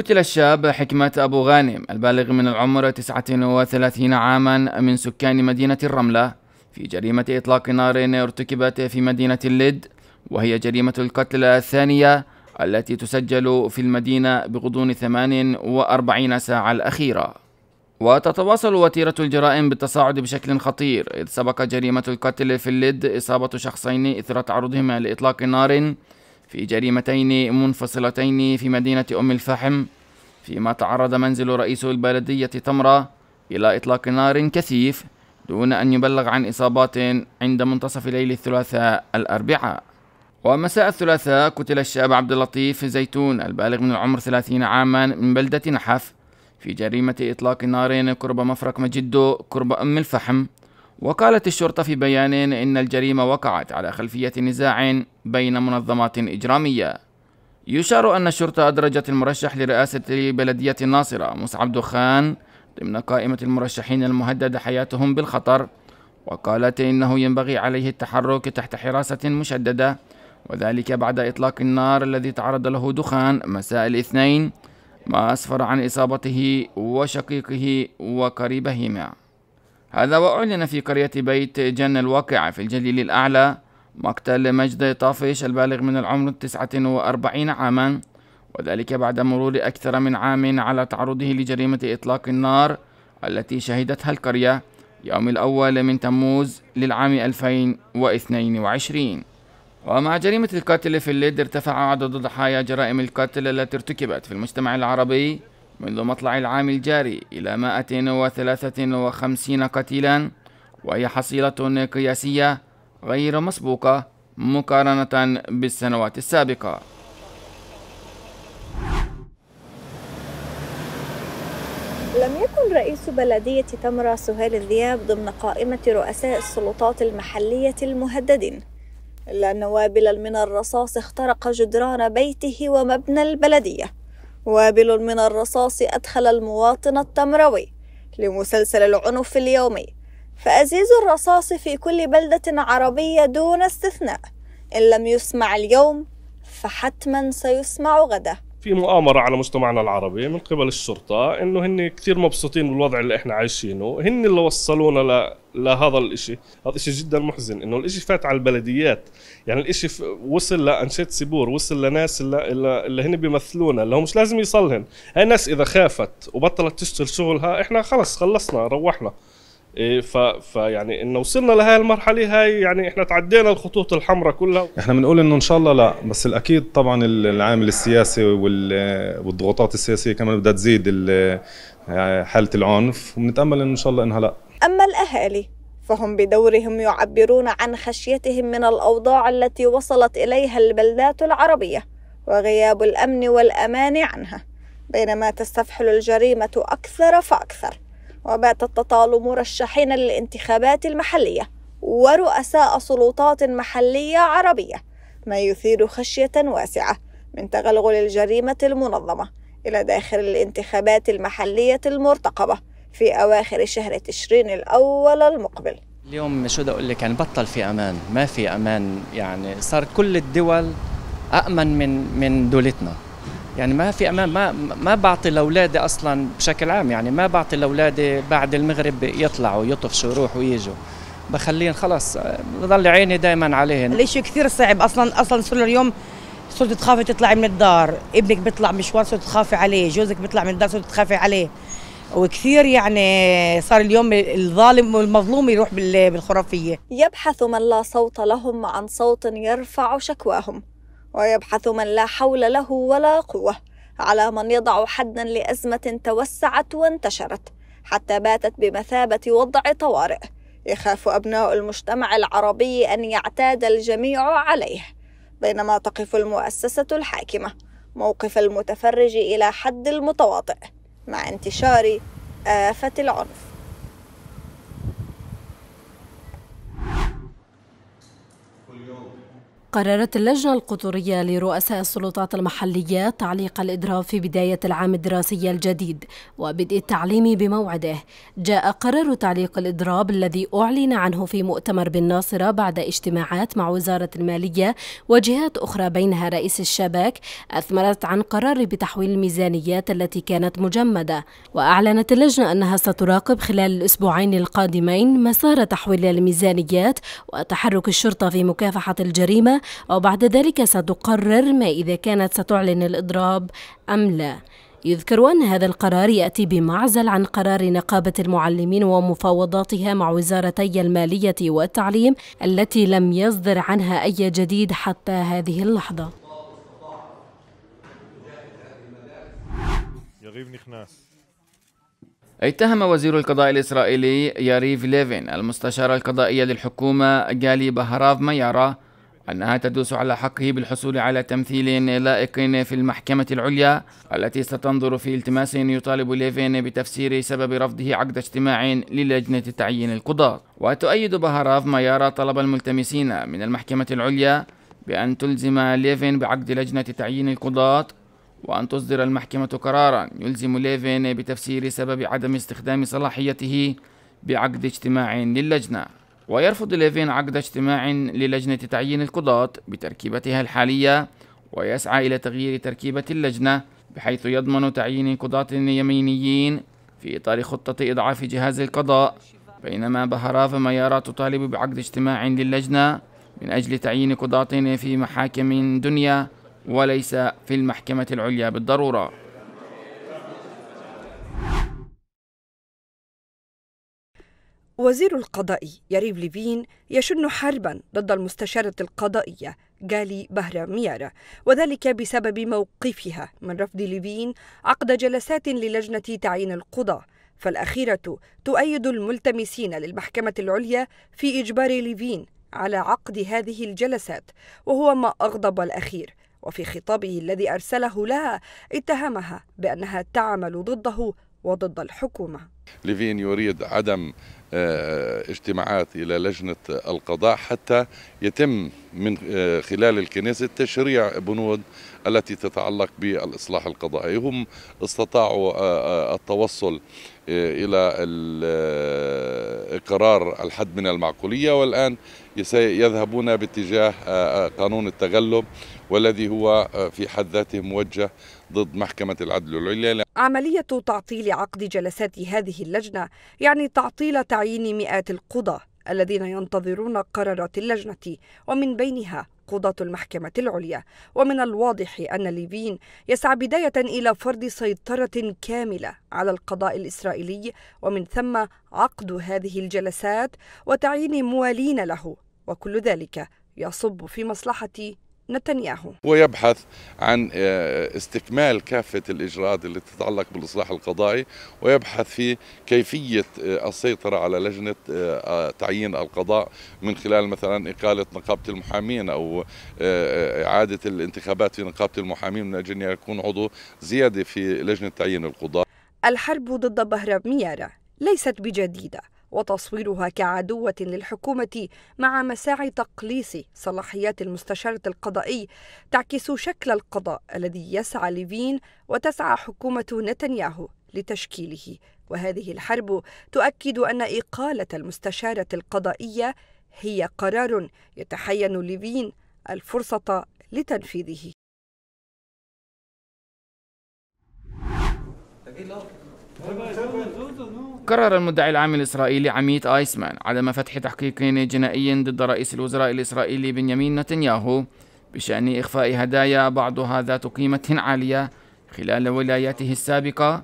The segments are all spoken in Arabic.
قتل الشاب حكمة أبو غانم البالغ من العمر 39 عاما من سكان مدينة الرملة في جريمة إطلاق نار ارتكبت في مدينة اللد وهي جريمة القتل الثانية التي تسجل في المدينة بغضون 48 ساعة الأخيرة وتتواصل وتيرة الجرائم بالتصاعد بشكل خطير إذ سبق جريمة القتل في اللد إصابة شخصين إثر تعرضهما لإطلاق نار في جريمتين منفصلتين في مدينة أم الفحم فيما تعرض منزل رئيس البلدية تمرة إلى إطلاق نار كثيف دون أن يبلغ عن إصابات عند منتصف ليل الثلاثاء الأربعاء ومساء الثلاثاء قتل الشاب عبد اللطيف زيتون البالغ من العمر 30 عاما من بلدة نحف في جريمة إطلاق نار قرب مفرق مجدو قرب أم الفحم وقالت الشرطة في بيان إن الجريمة وقعت على خلفية نزاع بين منظمات إجرامية. يشار أن الشرطة أدرجت المرشح لرئاسة بلدية الناصرة مصعب دخان ضمن قائمة المرشحين المهدد حياتهم بالخطر، وقالت إنه ينبغي عليه التحرك تحت حراسة مشددة، وذلك بعد إطلاق النار الذي تعرض له دخان مساء الاثنين، ما أسفر عن إصابته وشقيقه وقريبهما. هذا وأعلن في قرية بيت جن الواقعة في الجليل الأعلى مقتل مجد طافش البالغ من العمر 49 عاما وذلك بعد مرور أكثر من عام على تعرضه لجريمة إطلاق النار التي شهدتها القرية يوم الأول من تموز للعام 2022 ومع جريمة القتل في الليد ارتفع عدد ضحايا جرائم القتل التي ارتكبت في المجتمع العربي منذ مطلع العام الجاري إلى 153 قتيلا وهي حصيلة قياسية غير مسبوقة مقارنة بالسنوات السابقة لم يكن رئيس بلدية تمرة سهيل الذياب ضمن قائمة رؤساء السلطات المحلية المهددين إلا أن وابلا من الرصاص اخترق جدران بيته ومبنى البلدية وابل من الرصاص أدخل المواطن التمروي لمسلسل العنف اليومي فأزيز الرصاص في كل بلدة عربية دون استثناء إن لم يسمع اليوم فحتما سيسمع غداً في مؤامرة على مجتمعنا العربي من قبل الشرطة انه هن كثير مبسوطين بالوضع اللي احنا عايشينه هن اللي وصلونا ل... لهذا الاشي هذا الاشي جدا محزن انه الاشي فات على البلديات يعني الاشي ف... وصل لانشيت سيبور وصل لناس اللي, اللي, اللي هن بيمثلونا اللي هو مش لازم يصلهن هاي الناس اذا خافت وبطلت تشتغل شغلها احنا خلص خلصنا روحنا إيه، ف... فيعني انه وصلنا لهي المرحله هاي يعني احنا تعدينا الخطوط الحمراء كلها احنا بنقول انه ان شاء الله لا بس الاكيد طبعا العامل السياسي وال... والضغوطات السياسيه كمان بدها تزيد حاله العنف وبنتامل انه ان شاء الله انها لا اما الاهالي فهم بدورهم يعبرون عن خشيتهم من الاوضاع التي وصلت اليها البلدات العربيه وغياب الامن والامان عنها بينما تستفحل الجريمه اكثر فاكثر وبات التطال مرشحين للانتخابات المحلية ورؤساء سلطات محلية عربية ما يثير خشية واسعة من تغلغل الجريمة المنظمة إلى داخل الانتخابات المحلية المرتقبة في أواخر شهر تشرين الأول المقبل اليوم شو بدي أقول لك يعني بطل في أمان ما في أمان يعني صار كل الدول أأمن من من دولتنا يعني ما في امام ما ما بعطي لاولادي اصلا بشكل عام يعني ما بعطي لاولادي بعد المغرب يطلعوا يطفشوا يروحوا ويجوا بخليهم خلص بضل عيني دائما عليهم الاشي كثير صعب اصلا اصلا صرنا اليوم صرت تخافي تطلعي من الدار ابنك بيطلع مشوار صرت تخافي عليه جوزك بيطلع من الدار صرت تخافي عليه وكثير يعني صار اليوم الظالم والمظلوم يروح بالخرافيه يبحث من لا صوت لهم عن صوت يرفع شكواهم ويبحث من لا حول له ولا قوه على من يضع حدا لازمه توسعت وانتشرت حتى باتت بمثابه وضع طوارئ يخاف ابناء المجتمع العربي ان يعتاد الجميع عليه بينما تقف المؤسسه الحاكمه موقف المتفرج الى حد المتواطئ مع انتشار افه العنف قررت اللجنة القطرية لرؤساء السلطات المحلية تعليق الإدراف في بداية العام الدراسي الجديد وبدء التعليم بموعده جاء قرار تعليق الإضراب الذي أعلن عنه في مؤتمر بالناصرة بعد اجتماعات مع وزارة المالية وجهات أخرى بينها رئيس الشباك أثمرت عن قرار بتحويل الميزانيات التي كانت مجمدة وأعلنت اللجنة أنها ستراقب خلال الأسبوعين القادمين مسار تحويل الميزانيات وتحرك الشرطة في مكافحة الجريمة وبعد ذلك ستقرر ما إذا كانت ستعلن الإضراب أم لا يذكر أن هذا القرار يأتي بمعزل عن قرار نقابة المعلمين ومفاوضاتها مع وزارتي المالية والتعليم التي لم يصدر عنها أي جديد حتى هذه اللحظة اتهم وزير القضاء الإسرائيلي ياريف ليفين المستشار القضائي للحكومة جالي بهراف ميارا أنها تدوس على حقه بالحصول على تمثيل لائق في المحكمة العليا التي ستنظر في التماس يطالب ليفين بتفسير سبب رفضه عقد اجتماع للجنة تعيين القضاة وتؤيد بهاراف ما يرى طلب الملتمسين من المحكمة العليا بأن تلزم ليفين بعقد لجنة تعيين القضاة وأن تصدر المحكمة قرارا يلزم ليفين بتفسير سبب عدم استخدام صلاحيته بعقد اجتماع للجنة ويرفض ليفين عقد اجتماع للجنة تعيين القضاة بتركيبتها الحالية ويسعى إلى تغيير تركيبة اللجنة بحيث يضمن تعيين قضاة يمينيين في إطار خطة إضعاف جهاز القضاء بينما بهراف ميارا تطالب بعقد اجتماع للجنة من أجل تعيين قضاة في محاكم دنيا وليس في المحكمة العليا بالضرورة وزير القضاء يريف ليفين يشن حربا ضد المستشارة القضائية جالي ميارة وذلك بسبب موقفها من رفض ليفين عقد جلسات للجنة تعيين القضاة فالأخيرة تؤيد الملتمسين للمحكمة العليا في إجبار ليفين على عقد هذه الجلسات وهو ما أغضب الأخير وفي خطابه الذي أرسله لها اتهمها بأنها تعمل ضده وضد الحكومة ليفين يريد عدم آه، اجتماعات إلى لجنة القضاء حتى يتم من آه، خلال الكنيسة تشريع بنود التي تتعلق بالإصلاح القضائي هم استطاعوا آه، التوصل إلى اقرار الحد من المعقولية والآن يذهبون باتجاه قانون التغلب والذي هو في حد ذاته موجه ضد محكمة العدل العليا عملية تعطيل عقد جلسات هذه اللجنة يعني تعطيل تعيين مئات القضاة الذين ينتظرون قرارات اللجنة ومن بينها قضاة المحكمة العليا ومن الواضح أن ليفين يسعى بداية إلى فرض سيطرة كاملة على القضاء الإسرائيلي ومن ثم عقد هذه الجلسات وتعيين موالين له وكل ذلك يصب في مصلحة نتنياهو ويبحث عن آه، استكمال كافة الإجراءات التي تتعلق بالإصلاح القضائي ويبحث في كيفية آه، السيطرة على لجنة آه، تعيين القضاء من خلال مثلا إقالة نقابة المحامين أو إعادة الانتخابات في نقابة المحامين من أجل أن يكون عضو زيادة في لجنة تعيين القضاء الحرب ضد بهرام ميارة ليست بجديدة وتصويرها كعدوة للحكومة مع مساعي تقليص صلاحيات المستشار القضائي تعكس شكل القضاء الذي يسعى ليفين وتسعى حكومة نتنياهو لتشكيله وهذه الحرب تؤكد أن إقالة المستشارة القضائية هي قرار يتحين ليفين الفرصة لتنفيذه قرر المدعي العام الإسرائيلي عميت آيسمان عدم فتح تحقيق جنائي ضد رئيس الوزراء الإسرائيلي بنيامين نتنياهو بشأن إخفاء هدايا بعضها ذات قيمة عالية خلال ولايته السابقة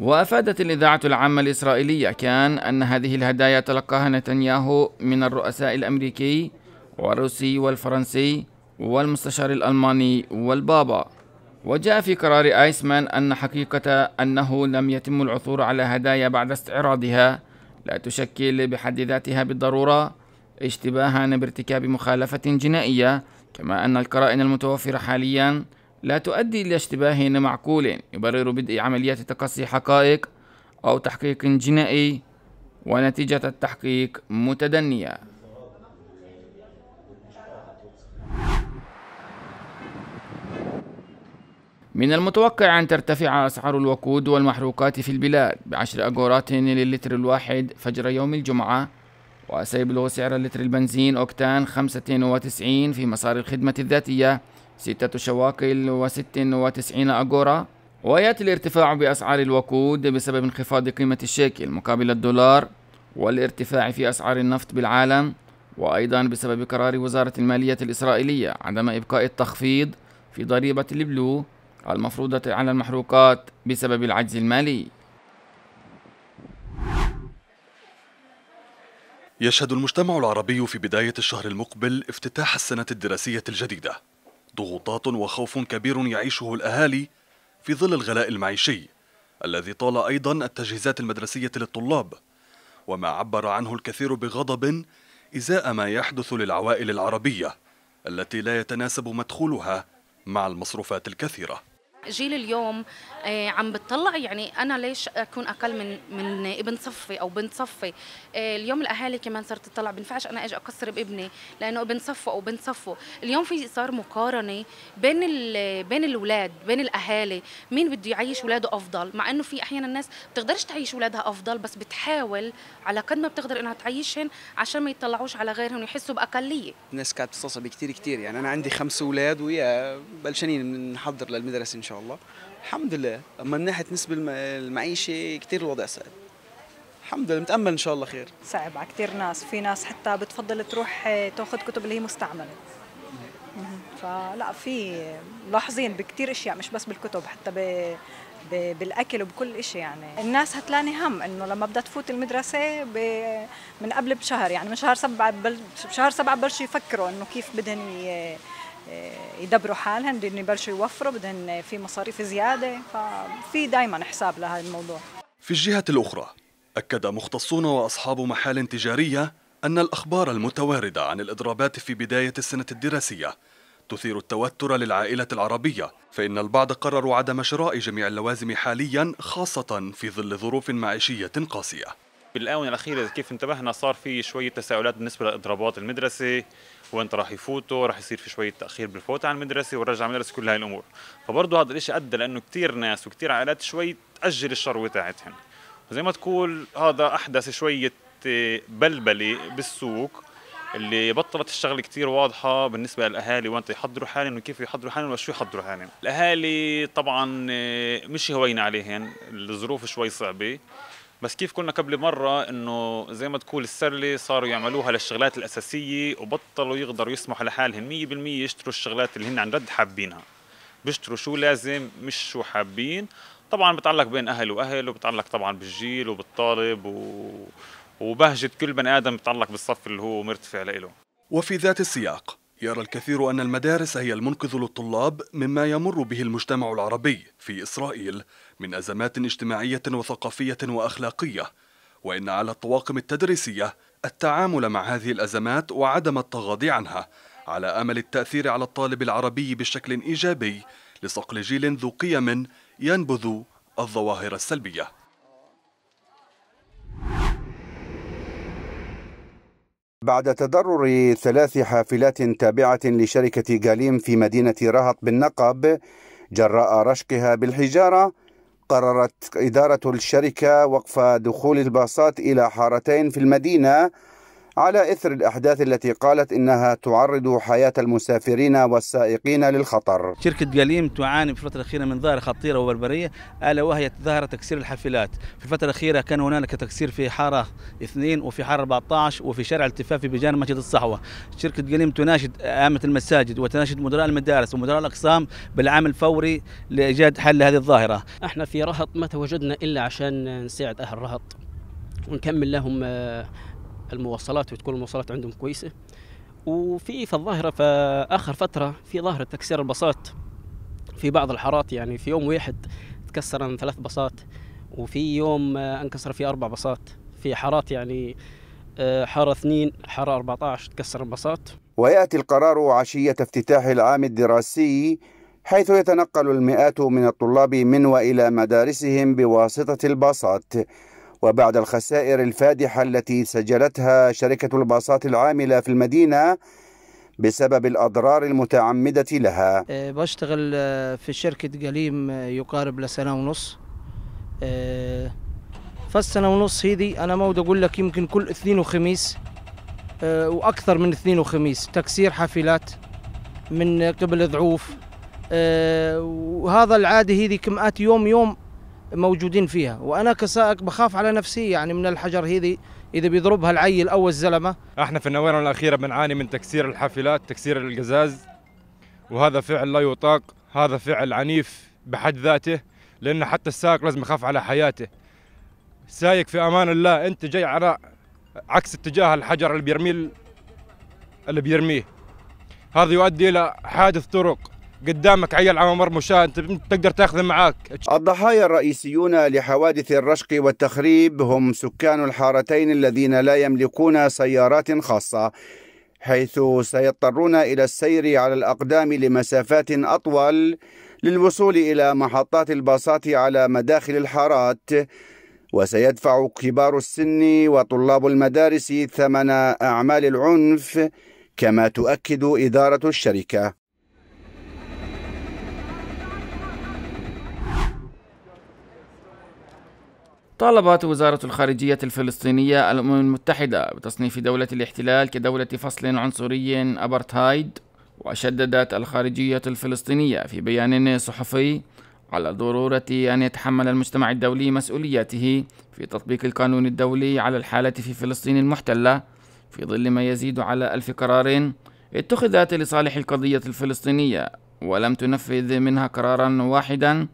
وأفادت الإذاعة العامة الإسرائيلية كان أن هذه الهدايا تلقاها نتنياهو من الرؤساء الأمريكي والروسي والفرنسي والمستشار الألماني والبابا وجاء في قرار آيسمان أن حقيقة أنه لم يتم العثور على هدايا بعد استعراضها لا تشكل بحد ذاتها بالضرورة اشتباها بارتكاب مخالفة جنائية كما أن القرائن المتوفرة حاليا لا تؤدي إلى اشتباه معقول يبرر بدء عملية تقصي حقائق أو تحقيق جنائي ونتيجة التحقيق متدنية من المتوقع أن ترتفع أسعار الوقود والمحروقات في البلاد بعشر أجورات للتر الواحد فجر يوم الجمعة وسيبلغ سعر لتر البنزين أوكتان 95 في مسار الخدمة الذاتية ستة شواكل و96 أجورة ويأتي الارتفاع بأسعار الوقود بسبب انخفاض قيمة الشيكل مقابل الدولار والارتفاع في أسعار النفط بالعالم وأيضا بسبب قرار وزارة المالية الإسرائيلية عدم إبقاء التخفيض في ضريبة البلو المفروضة على المحروقات بسبب العجز المالي يشهد المجتمع العربي في بداية الشهر المقبل افتتاح السنة الدراسية الجديدة ضغوطات وخوف كبير يعيشه الأهالي في ظل الغلاء المعيشي الذي طال أيضا التجهيزات المدرسية للطلاب وما عبر عنه الكثير بغضب إزاء ما يحدث للعوائل العربية التي لا يتناسب مدخولها مع المصروفات الكثيرة جيل اليوم آه، عم بتطلع يعني انا ليش اكون اقل من من ابن صفي او بنت صفي آه، اليوم الاهالي كمان صارت تطلع بنفعش انا اجي اقصر بابني لانه ابن صفه او بنت صفه اليوم في صار مقارنه بين بين الاولاد بين الاهالي مين بده يعيش اولاده افضل مع انه في احيانا الناس بتقدرش تعيش اولادها افضل بس بتحاول على قد ما بتقدر انها تعيشهم عشان ما يطلعوش على غيرهم يحسوا باقليه الناس كانت بتستصعب كثير كثير يعني انا عندي خمس اولاد ويا بلشانين بنحضر للمدرسه ان شاء الله الله الحمد لله اما من ناحيه نسبه المعيشه كثير الوضع صعب الحمد لله متامل ان شاء الله خير صعب على كثير ناس في ناس حتى بتفضل تروح آه، تاخذ كتب اللي هي مستعمله فلا في ملاحظين بكثير اشياء مش بس بالكتب حتى ب... ب... بالاكل وبكل شيء يعني الناس هتلاني هم انه لما بدها تفوت المدرسه ب... من قبل بشهر يعني من شهر سبعه بل... بشهر سبعه بلشوا يفكروا انه كيف بدهم ي... آه، يدبروا حالهم بدهم يبلشوا يوفروا بدهم في مصاريف زياده ففي دائما حساب لهذا الموضوع في الجهة الأخرى أكد مختصون وأصحاب محال تجارية أن الأخبار المتواردة عن الإضرابات في بداية السنة الدراسية تثير التوتر للعائلة العربية فإن البعض قرروا عدم شراء جميع اللوازم حاليا خاصة في ظل ظروف معيشية قاسية بالاونه الاخيره كيف انتبهنا صار في شويه تساؤلات بالنسبه لاضرابات المدرسه وانت راح يفوتوا راح يصير في شويه تاخير بالفوت على المدرسه والرجعه على المدرسه كل هاي الامور فبرضه هذا الشيء ادى لانه كثير ناس وكثير عائلات شوي تاجل الشروه تاعتهم زي ما تقول هذا احدث شويه آه، بلبله بالسوق اللي بطلت الشغله كثير واضحه بالنسبه للاهالي وانت يحضروا حالهم وكيف يحضروا حالهم وشو يحضروا حالهم الاهالي طبعا آه، مش هوينا عليهم الظروف شوي صعبه بس كيف قلنا قبل مره انه زي ما تقول السرلي صاروا يعملوها للشغلات الاساسيه وبطلوا يقدروا يسمحوا لحالهم 100% يشتروا الشغلات اللي هن عن جد حابينها بيشتروا شو لازم مش شو حابين طبعا بتعلق بين اهل واهل وبتعلق طبعا بالجيل وبالطالب و... وبهجه كل بني ادم بتعلق بالصف اللي هو مرتفع لإله وفي ذات السياق يرى الكثير أن المدارس هي المنقذ للطلاب مما يمر به المجتمع العربي في إسرائيل من أزمات اجتماعية وثقافية وأخلاقية وإن على الطواقم التدريسية التعامل مع هذه الأزمات وعدم التغاضي عنها على أمل التأثير على الطالب العربي بشكل إيجابي لصقل جيل ذو قيم ينبذ الظواهر السلبيه بعد تضرر ثلاث حافلات تابعة لشركة غاليم في مدينة رهط بالنقب جراء رشقها بالحجارة قررت إدارة الشركة وقف دخول الباصات إلى حارتين في المدينة على إثر الأحداث التي قالت إنها تعرض حياة المسافرين والسائقين للخطر شركة جليم تعاني في الفترة الأخيرة من ظاهرة خطيرة وبربرية ألا وهي ظاهرة تكسير الحافلات في الفترة الأخيرة كان هنالك تكسير في حارة 2 وفي حارة 14 وفي شارع التفافي بجانب مسجد الصحوة شركة جليم تناشد عامة المساجد وتناشد مدراء المدارس ومدراء الأقسام بالعمل الفوري لإيجاد حل هذه الظاهرة احنا في رهط ما تواجدنا إلا عشان نساعد أهل رهط ونكمل لهم آه، المواصلات وتكون المواصلات عندهم كويسه وفي في الظاهره في اخر فتره في ظاهره تكسير الباصات في بعض الحارات يعني في يوم واحد تكسر ثلاث باصات وفي يوم آه، انكسر فيه اربع باصات في حارات يعني آه، حاره اثنين حاره 14 تكسر الباصات وياتي القرار عشيه افتتاح العام الدراسي حيث يتنقل المئات من الطلاب من والى مدارسهم بواسطه الباصات وبعد الخسائر الفادحة التي سجلتها شركة الباصات العاملة في المدينة بسبب الأضرار المتعمدة لها آه، بشتغل آه، في شركة قليم آه، يقارب لسنة ونص فالسنة ونص هذه أنا ما أود أقول لك يمكن كل اثنين وخميس وأكثر من اثنين وخميس تكسير حافلات من قبل ضعوف وهذا العادة هذه كمئات يوم يوم موجودين فيها وانا كسائق بخاف على نفسي يعني من الحجر هذه اذا بيضربها العيل او الزلمه احنا في الاونه الاخيره بنعاني من تكسير الحافلات تكسير القزاز وهذا فعل لا يطاق هذا فعل عنيف بحد ذاته لان حتى السائق لازم يخاف على حياته سايق في امان الله انت جاي على عكس اتجاه الحجر اللي بيرميه اللي بيرميه هذا يؤدي الى حادث طرق قدامك عيل على مرمشاه انت تقدر تاخذه معاك الضحايا الرئيسيون لحوادث الرشق والتخريب هم سكان الحارتين الذين لا يملكون سيارات خاصه حيث سيضطرون الى السير على الاقدام لمسافات اطول للوصول الى محطات الباصات على مداخل الحارات وسيدفع كبار السن وطلاب المدارس ثمن اعمال العنف كما تؤكد اداره الشركه طالبت وزارة الخارجية الفلسطينية الأمم المتحدة بتصنيف دولة الاحتلال كدولة فصل عنصري أبرتهايد وشددت الخارجية الفلسطينية في بيان صحفي على ضرورة أن يتحمل المجتمع الدولي مسؤولياته في تطبيق القانون الدولي على الحالة في فلسطين المحتلة في ظل ما يزيد على ألف قرار اتخذت لصالح القضية الفلسطينية ولم تنفذ منها قرارا واحدا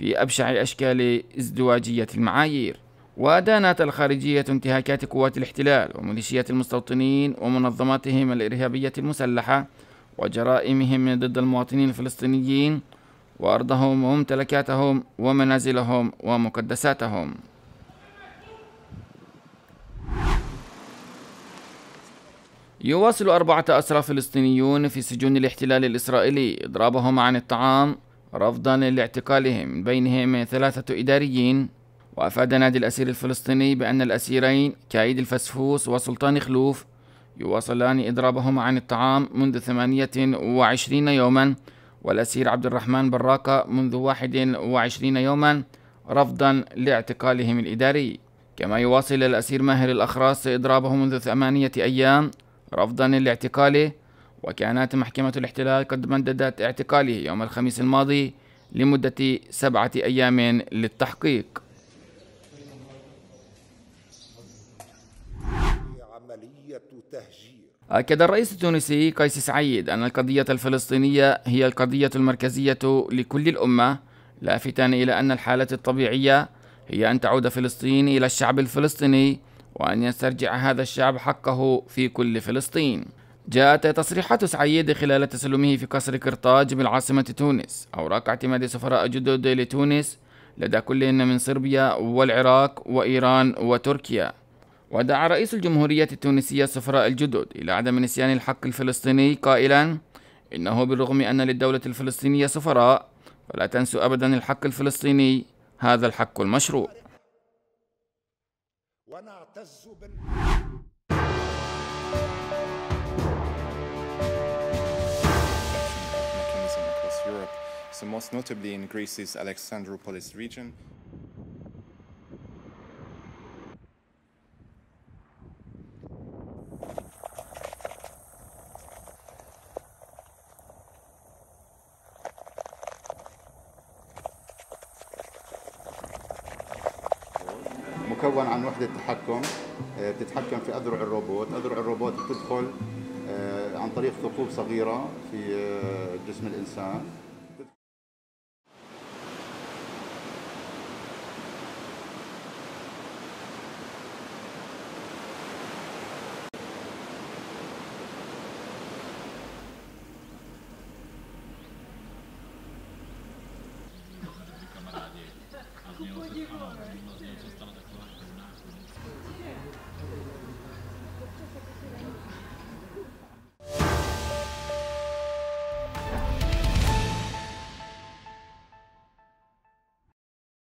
في أبشع الأشكال ازدواجية المعايير ودانت الخارجية انتهاكات قوات الاحتلال وميليشيات المستوطنين ومنظماتهم الإرهابية المسلحة وجرائمهم ضد المواطنين الفلسطينيين وأرضهم وممتلكاتهم ومنازلهم ومقدساتهم يواصل أربعة أسرى فلسطينيون في سجون الاحتلال الإسرائيلي إضرابهم عن الطعام رفضا لاعتقالهم من بينهم ثلاثة إداريين وأفاد نادي الأسير الفلسطيني بأن الأسيرين كايد الفسفوس وسلطان خلوف يواصلان إضرابهم عن الطعام منذ 28 يوما والأسير عبد الرحمن براقة منذ 21 يوما رفضا لاعتقالهم الإداري كما يواصل الأسير ماهر الأخراس إضرابه منذ ثمانية أيام رفضا لاعتقاله وكانت محكمة الاحتلال قد مددت اعتقاله يوم الخميس الماضي لمدة سبعة أيام للتحقيق عملية تهجير أكد الرئيس التونسي قيس سعيد أن القضية الفلسطينية هي القضية المركزية لكل الأمة لافتا إلى أن الحالة الطبيعية هي أن تعود فلسطين إلى الشعب الفلسطيني وأن يسترجع هذا الشعب حقه في كل فلسطين جاءت تصريحات سعيد خلال تسلمه في قصر قرطاج بالعاصمة تونس أوراق اعتماد سفراء جدد لتونس لدى كلهن من صربيا والعراق وإيران وتركيا ودعا رئيس الجمهورية التونسية السفراء الجدد إلى عدم نسيان الحق الفلسطيني قائلا إنه بالرغم أن للدولة الفلسطينية سفراء فلا تنسوا أبدا الحق الفلسطيني هذا الحق المشروع ونعتز بال... so most notably in Greece's Alexandroupolis region. مكون عن وحدة تحكم آه، بتتحكم في أذرع الروبوت أذرع الروبوت بتدخل آه، عن طريق ثقوب صغيرة في آه، جسم الإنسان